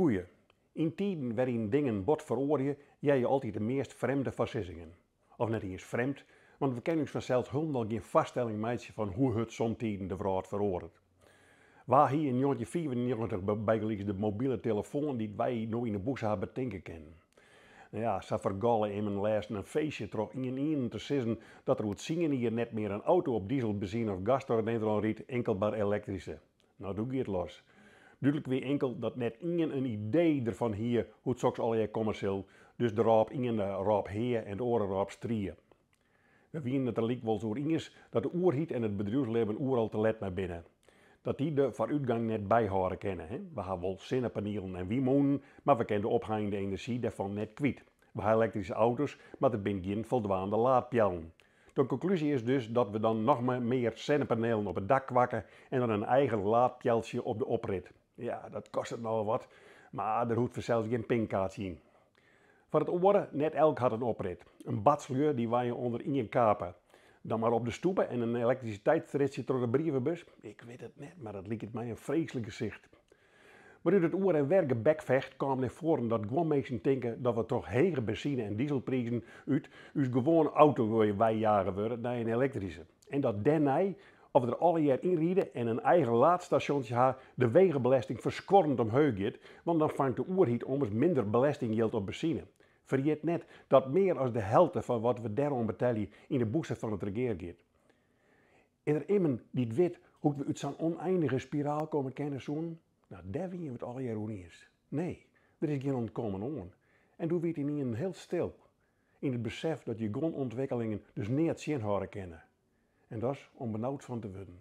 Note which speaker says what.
Speaker 1: koeien. In tijden waarin dingen bot je jij je altijd de meest vreemde versissingen. Of net eens vreemd, want we kennen vanzelf helemaal geen vaststelling meisje van hoe het somtijden de vrouw veroordeelt. Waar hier in 1994 bijgelijks de mobiele telefoon die wij nooit in de boek hebben betinken kennen. Nou ja, ze vergallen in mijn les een feestje trok in een te sissen dat er het zingen hier net meer een auto op diesel, benzine of gas door Nederland riet, enkel maar elektrische. Nou, doe ik het los duidelijk weer enkel dat net ingen een idee ervan hier hoe het soks al commercieel, dus de raap ingen de eh, raap heer en de oren raap strieën. We wien dat er wel zo is dat de oerhiet en het bedrijfsleven al te let naar binnen. Dat die de vooruitgang net bijhouden kennen. Hè? We gaan wel zonnepanelen en wiemonen, maar we kennen de de energie daarvan net kwijt. We hebben elektrische auto's, maar de begin geen voldwaande laadpjalen. De conclusie is dus dat we dan nog maar meer zonnepanelen op het dak kwakken en dan een eigen laadpijltje op de oprit. Ja, dat kost het nou wat, maar er hoeft je zelfs geen pinkaart zien. Van het oren, net elk had een oprit. Een badsleur die waar je onder in je kapen. Dan maar op de stoepen en een elektriciteitsritje door de brievenbus. Ik weet het net, maar dat liet het mij een vreselijk gezicht. Maar uit het oer- en werken bekvecht kwam naar voren dat gewoon mensen denken dat we toch hege benzine- en dieselprijzen uit uw gewone auto jaren worden naar een elektrische. En dat denij of er alle jaar inrieden en een eigen laadstationtje haar de wegenbelasting verskorrend omheug gaat, want dan vangt de om ommers minder belastinggeld op benzine. Vergeet net dat meer als de helft van wat we daarom betalen in de boeksen van het regeer gaat. Is er iemand die weet hoe we uit zo'n oneindige spiraal komen kennen zoen? Nou, daar weten we het alle jaar hoe niet is. Nee, er is geen ontkomen on. En toen weet hij niet heel stil. In het besef dat je ontwikkelingen dus niet zien horen kennen. En dat is om benauwd van te worden.